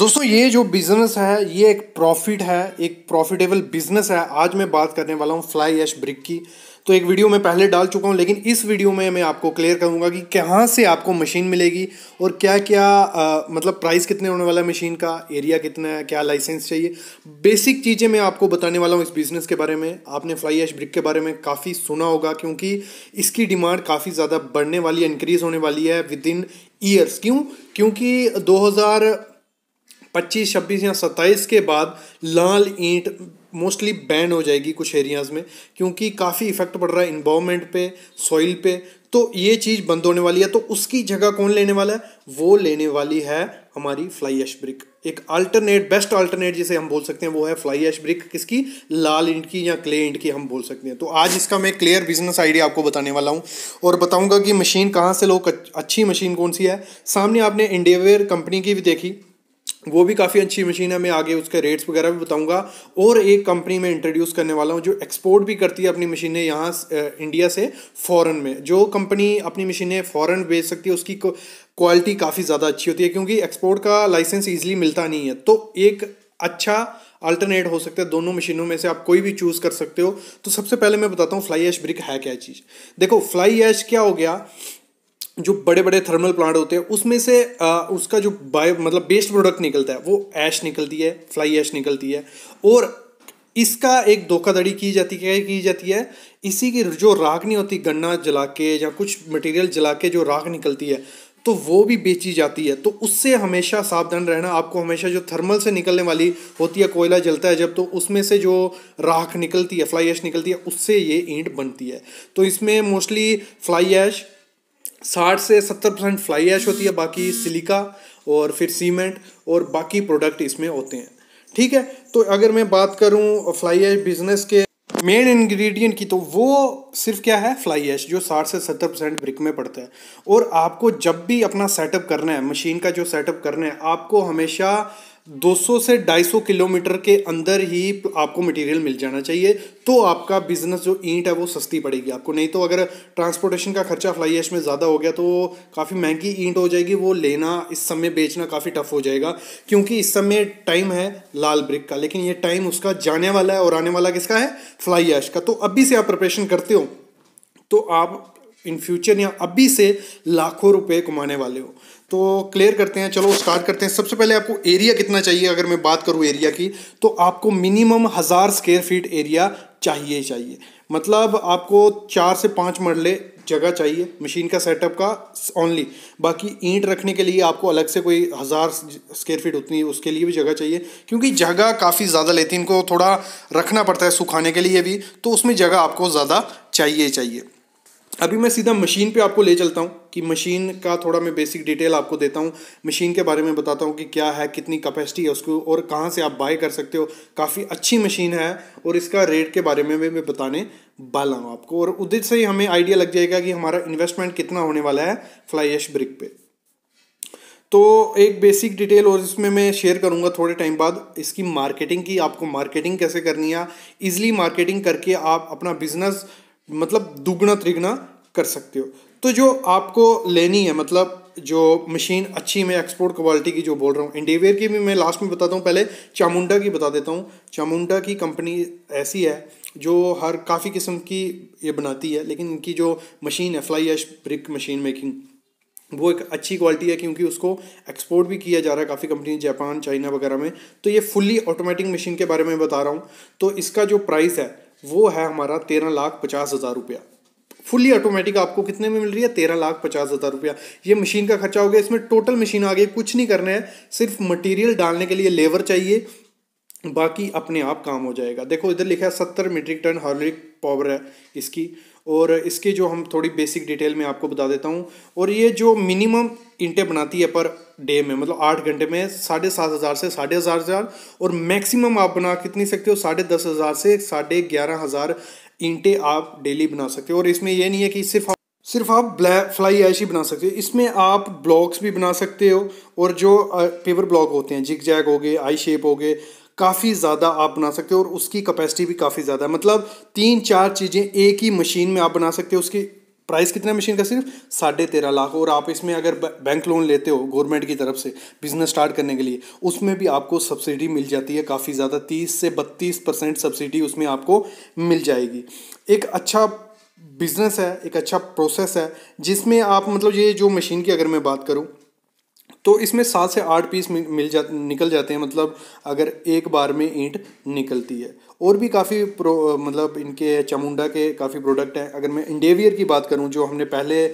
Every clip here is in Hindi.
दोस्तों ये जो बिज़नेस है ये एक प्रॉफिट है एक प्रॉफिटेबल बिज़नेस है आज मैं बात करने वाला हूँ फ्लाई एश ब्रिक की तो एक वीडियो मैं पहले डाल चुका हूँ लेकिन इस वीडियो में मैं आपको क्लियर करूँगा कि कहाँ से आपको मशीन मिलेगी और क्या क्या आ, मतलब प्राइस कितने होने वाला है मशीन का एरिया कितना है क्या लाइसेंस चाहिए बेसिक चीज़ें मैं आपको बताने वाला हूँ इस बिज़नेस के बारे में आपने फ्लाई एश ब्रिक के बारे में काफ़ी सुना होगा क्योंकि इसकी डिमांड काफ़ी ज़्यादा बढ़ने वाली है इनक्रीज़ होने वाली है विद इन ईयर्स क्यों क्योंकि पच्चीस छब्बीस या सत्ताईस के बाद लाल ईंट मोस्टली बैन हो जाएगी कुछ एरियाज़ में क्योंकि काफ़ी इफ़ेक्ट पड़ रहा है इन्वामेंट पे सॉइल पे तो ये चीज़ बंद होने वाली है तो उसकी जगह कौन लेने वाला है वो लेने वाली है हमारी फ्लाई एश ब्रिक एक अल्टरनेट बेस्ट अल्टरनेट जिसे हम बोल सकते हैं वो है फ्लाई एश ब्रिक किसकी लाल ईंट की या क्ले इंट की हम बोल सकते हैं तो आज इसका मैं क्लियर बिजनेस आइडिया आपको बताने वाला हूँ और बताऊँगा कि मशीन कहाँ से लोग अच्छी मशीन कौन सी है सामने आपने इंडेवेयर कंपनी की भी देखी वो भी काफ़ी अच्छी मशीन है मैं आगे उसके रेट्स वगैरह भी बताऊंगा और एक कंपनी में इंट्रोड्यूस करने वाला हूँ जो एक्सपोर्ट भी करती है अपनी मशीनें यहाँ इंडिया से फ़ॉरन में जो कंपनी अपनी मशीनें फ़ॉरन बेच सकती है उसकी क्वालिटी काफ़ी ज़्यादा अच्छी होती है क्योंकि एक्सपोर्ट का लाइसेंस ईजिली मिलता नहीं है तो एक अच्छा अल्टरनेट हो सकता है दोनों मशीनों में से आप कोई भी चूज़ कर सकते हो तो सबसे पहले मैं बताता हूँ फ्लाई ऐश ब्रिक है क्या चीज़ देखो फ्लाई ऐश क्या हो गया जो बड़े बड़े थर्मल प्लांट होते हैं उसमें से आ, उसका जो बायो मतलब बेस्ट प्रोडक्ट निकलता है वो ऐश निकलती है फ्लाई ऐश निकलती है और इसका एक धोखाधड़ी की जाती है की जाती है इसी की जो राख नहीं होती गन्ना जला के या कुछ मटेरियल जला के जो राख निकलती है तो वो भी बेची जाती है तो उससे हमेशा सावधान रहना आपको हमेशा जो थर्मल से निकलने वाली होती है कोयला जलता है जब तो उसमें से जो राख निकलती है फ्लाई ऐश निकलती है उससे ये ईंट बनती है तो इसमें मोस्टली फ्लाई ऐश साठ से सत्तर परसेंट फ्लाई ऐश होती है बाकी सिलिका और फिर सीमेंट और बाकी प्रोडक्ट इसमें होते हैं ठीक है तो अगर मैं बात करूं फ्लाई ऐश बिजनेस के मेन इंग्रेडिएंट की तो वो सिर्फ क्या है फ्लाई ऐश जो साठ से सत्तर परसेंट ब्रिक में पड़ता है और आपको जब भी अपना सेटअप करना है मशीन का जो सेटअप करना है आपको हमेशा 200 से 250 किलोमीटर के अंदर ही आपको मटेरियल मिल जाना चाहिए तो आपका बिजनेस जो ईंट है वो सस्ती पड़ेगी आपको नहीं तो अगर ट्रांसपोर्टेशन का खर्चा फ्लाई ऐश में ज़्यादा हो गया तो काफ़ी महंगी ईंट हो जाएगी वो लेना इस समय बेचना काफ़ी टफ हो जाएगा क्योंकि इस समय टाइम है लाल ब्रिक का लेकिन ये टाइम उसका जाने वाला है और आने वाला किसका है फ्लाई ऐश का तो अभी से आप प्रिपरेशन करते हो तो आप इन फ्यूचर या अभी से लाखों रुपए कमाने वाले हो तो क्लियर करते हैं चलो स्टार्ट करते हैं सबसे पहले आपको एरिया कितना चाहिए अगर मैं बात करूँ एरिया की तो आपको मिनिमम हज़ार स्क्वेयर फीट एरिया चाहिए चाहिए मतलब आपको चार से पाँच मरले जगह चाहिए मशीन का सेटअप का ओनली बाकी ईंट रखने के लिए आपको अलग से कोई हज़ार स्क्वेयर फीट उतनी उसके लिए भी जगह चाहिए क्योंकि जगह काफ़ी ज़्यादा लेती है इनको थोड़ा रखना पड़ता है सुखाने के लिए भी तो उसमें जगह आपको ज़्यादा चाहिए चाहिए अभी मैं सीधा मशीन पे आपको ले चलता हूँ कि मशीन का थोड़ा मैं बेसिक डिटेल आपको देता हूँ मशीन के बारे में बताता हूँ कि क्या है कितनी कैपेसिटी है उसको और कहाँ से आप बाय कर सकते हो काफ़ी अच्छी मशीन है और इसका रेट के बारे में भी मैं बताने वाला हूँ आपको और उधर से ही हमें आइडिया लग जाएगा कि हमारा इन्वेस्टमेंट कितना होने वाला है फ्लाई एश ब्रिक पे तो एक बेसिक डिटेल और इसमें मैं शेयर करूंगा थोड़े टाइम बाद इसकी मार्केटिंग की आपको मार्केटिंग कैसे करनी है इजिली मार्केटिंग करके आप अपना बिजनेस मतलब दुगना त्रिगुना कर सकते हो तो जो आपको लेनी है मतलब जो मशीन अच्छी मैं एक्सपोर्ट क्वालिटी की जो बोल रहा हूँ इंडीवेयर की भी मैं लास्ट में बताता हूँ पहले चामुंडा की बता देता हूँ चामुंडा की कंपनी ऐसी है जो हर काफ़ी किस्म की ये बनाती है लेकिन इनकी जो मशीन है fly ash brick machine making वो एक अच्छी क्वालिटी है क्योंकि उसको एक्सपोर्ट भी किया जा रहा है काफ़ी कंपनी जापान चाइना वगैरह में तो ये फुल्ली ऑटोमेटिक मशीन के बारे में बता रहा हूँ तो इसका जो प्राइस है वो है हमारा तेरह लाख पचास हज़ार रुपया फुली ऑटोमेटिक आपको कितने में मिल रही है तेरह लाख पचास हज़ार रुपया ये मशीन का खर्चा हो गया इसमें टोटल मशीन आ गई कुछ नहीं करना है सिर्फ मटेरियल डालने के लिए लेबर चाहिए बाकी अपने आप काम हो जाएगा देखो इधर लिखा है सत्तर मीट्रिक टन हॉर्लिक पावर है इसकी और इसकी जो हम थोड़ी बेसिक डिटेल में आपको बता देता हूँ और ये जो मिनिमम इंटे बनाती है पर डे में मतलब आठ घंटे में साढ़े सात हज़ार से साढ़े हज़ार हज़ार और मैक्सिमम आप बना कितनी सकते हो साढ़े दस हज़ार से साढ़े ग्यारह हज़ार ईंटें आप डेली बना सकते हो और इसमें यह नहीं है कि सिर्फ आप सिर्फ आप ब्लैक फ्लाई ऐश ही बना सकते हो इसमें आप ब्लॉक्स भी बना सकते हो और जो पेपर ब्लॉक होते हैं जिग जैग हो गए आई शेप हो गए काफ़ी ज़्यादा आप बना सकते हो और उसकी कैपेसिटी भी काफ़ी ज़्यादा है मतलब तीन चार चीज़ें एक ही मशीन में आप बना सकते हो उसकी प्राइस कितना मशीन का सिर्फ साढ़े तेरह लाख और आप इसमें अगर बैंक लोन लेते हो गवर्नमेंट की तरफ से बिजनेस स्टार्ट करने के लिए उसमें भी आपको सब्सिडी मिल जाती है काफ़ी ज़्यादा तीस से बत्तीस परसेंट सब्सिडी उसमें आपको मिल जाएगी एक अच्छा बिजनेस है एक अच्छा प्रोसेस है जिसमें आप मतलब ये जो मशीन की अगर मैं बात करूँ तो इसमें सात से आठ पीस मिल जा निकल जाते हैं मतलब अगर एक बार में ईंट निकलती है और भी काफ़ी प्रो मतलब इनके चमुंडा के काफ़ी प्रोडक्ट हैं अगर मैं इंडेवियर की बात करूँ जो हमने पहले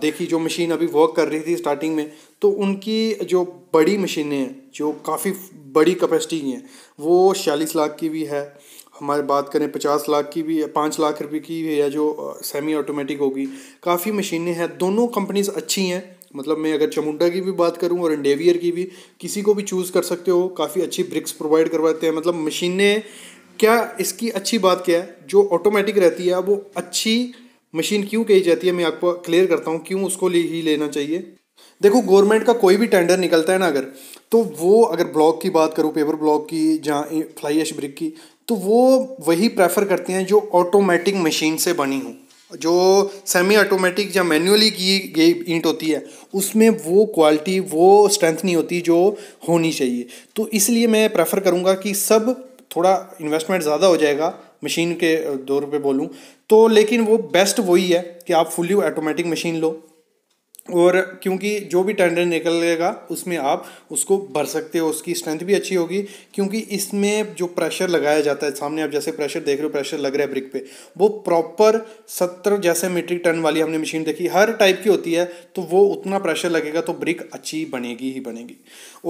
देखी जो मशीन अभी वर्क कर रही थी स्टार्टिंग में तो उनकी जो बड़ी मशीनें हैं जो काफ़ी बड़ी कैपेसिटी की हैं वो छियालीस लाख की भी है हमारे बात करें पचास लाख की भी है पाँच लाख रुपए की भी है जो सेमी ऑटोमेटिक होगी काफ़ी मशीनें हैं दोनों कंपनीज अच्छी हैं मतलब मैं अगर चमुंडा की भी बात करूँ और इंडेवियर की भी किसी को भी चूज़ कर सकते हो काफ़ी अच्छी ब्रिक्स प्रोवाइड करवाते हैं मतलब मशीनें क्या इसकी अच्छी बात क्या है जो ऑटोमेटिक रहती है वो अच्छी मशीन क्यों कही जाती है मैं आपको क्लियर करता हूँ क्यों उसको ले ही लेना चाहिए देखो गवर्नमेंट का कोई भी टेंडर निकलता है ना अगर तो वो अगर ब्लॉक की बात करूँ पेपर ब्लॉक की जहाँ फ्लाई एश ब्रिक की तो वो वही प्रेफर करते हैं जो ऑटोमेटिक मशीन से बनी हूँ जो सेमी ऑटोमेटिक या मैन्युअली की गई ईंट होती है उसमें वो क्वालिटी वो स्ट्रेंथ नहीं होती जो होनी चाहिए तो इसलिए मैं प्रेफर करूँगा कि सब थोड़ा इन्वेस्टमेंट ज़्यादा हो जाएगा मशीन के दौर पे बोलूँ तो लेकिन वो बेस्ट वही है कि आप फुली ऑटोमेटिक मशीन लो और क्योंकि जो भी टेंडर निकलेगा उसमें आप उसको भर सकते हो उसकी स्ट्रेंथ भी अच्छी होगी क्योंकि इसमें जो प्रेशर लगाया जाता है सामने आप जैसे प्रेशर देख रहे हो प्रेशर लग रहा है ब्रिक पे वो प्रॉपर सत्तर जैसे मीट्रिक टन वाली हमने मशीन देखी हर टाइप की होती है तो वो उतना प्रेशर लगेगा तो ब्रिक अच्छी बनेगी ही बनेगी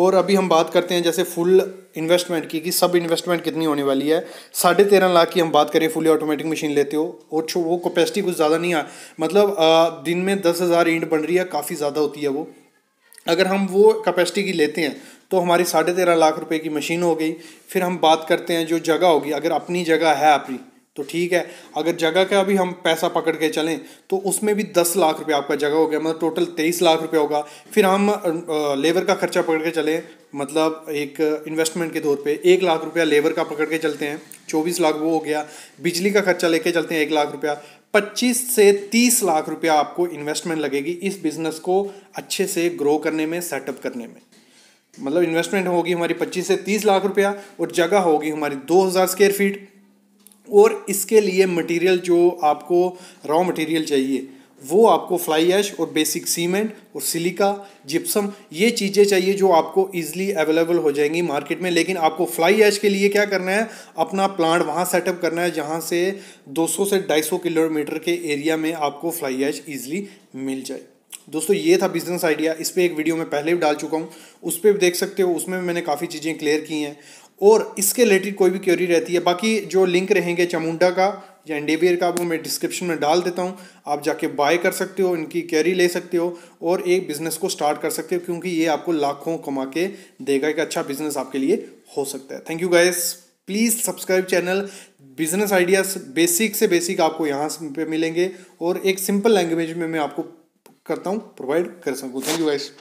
और अभी हम बात करते हैं जैसे फुल इन्वेस्टमेंट की कि सब इन्वेस्टमेंट कितनी होने वाली है साढ़े तेरह लाख की हम बात करें फुली ऑटोमेटिक मशीन लेते हो और वो कैपेसिटी कुछ ज़्यादा नहीं आ मतलब दिन में दस हज़ार ईंट बन रही है काफ़ी ज़्यादा होती है वो अगर हम वो कैपेसिटी की लेते हैं तो हमारी साढ़े तेरह लाख रुपए की मशीन हो गई फिर हम बात करते हैं जो जगह होगी अगर अपनी जगह है अपनी तो ठीक है अगर जगह का भी हम पैसा पकड़ के चलें तो उसमें भी दस लाख रुपए आपका जगह हो गया मतलब टोटल तेईस लाख रुपए होगा फिर हम लेबर का खर्चा पकड़ के चलें मतलब एक इन्वेस्टमेंट के तौर पे एक लाख रुपया लेबर का पकड़ के चलते हैं चौबीस लाख वो हो गया बिजली का खर्चा लेके चलते हैं एक लाख रुपया 25 से 30 लाख रुपया आपको इन्वेस्टमेंट लगेगी इस बिज़नेस को अच्छे से ग्रो करने में सेटअप करने में मतलब इन्वेस्टमेंट होगी हमारी 25 से 30 लाख रुपया और जगह होगी हमारी 2000 स्क्वेयर फीट और इसके लिए मटेरियल जो आपको रॉ मटेरियल चाहिए वो आपको फ्लाई ऐश और बेसिक सीमेंट और सिलिका जिप्सम ये चीज़ें चाहिए जो आपको ईजिली अवेलेबल हो जाएंगी मार्केट में लेकिन आपको फ्लाई ऐश के लिए क्या करना है अपना प्लांट वहाँ सेटअप करना है जहाँ से 200 से 250 किलोमीटर के एरिया में आपको फ्लाई ऐश ईजिली मिल जाए दोस्तों ये था बिज़नेस आइडिया इस पर एक वीडियो मैं पहले भी डाल चुका हूँ उस पर भी देख सकते हो उसमें मैंने काफ़ी चीज़ें क्लियर की हैं और इसके रिलेटेड कोई भी क्योरी रहती है बाकी जो लिंक रहेंगे चमुंडा का या एंडेवियर का वो मैं डिस्क्रिप्शन में डाल देता हूँ आप जाके बाय कर सकते हो इनकी कैरी ले सकते हो और एक बिज़नेस को स्टार्ट कर सकते हो क्योंकि ये आपको लाखों कमा के देगा एक अच्छा बिज़नेस आपके लिए हो सकता है thank you guys please subscribe channel business ideas basic से बेसिक आपको यहाँ पे मिलेंगे और एक सिंपल लैंग्वेज में मैं आपको करता हूँ प्रोवाइड कर सकूँ थैंक यू गाइस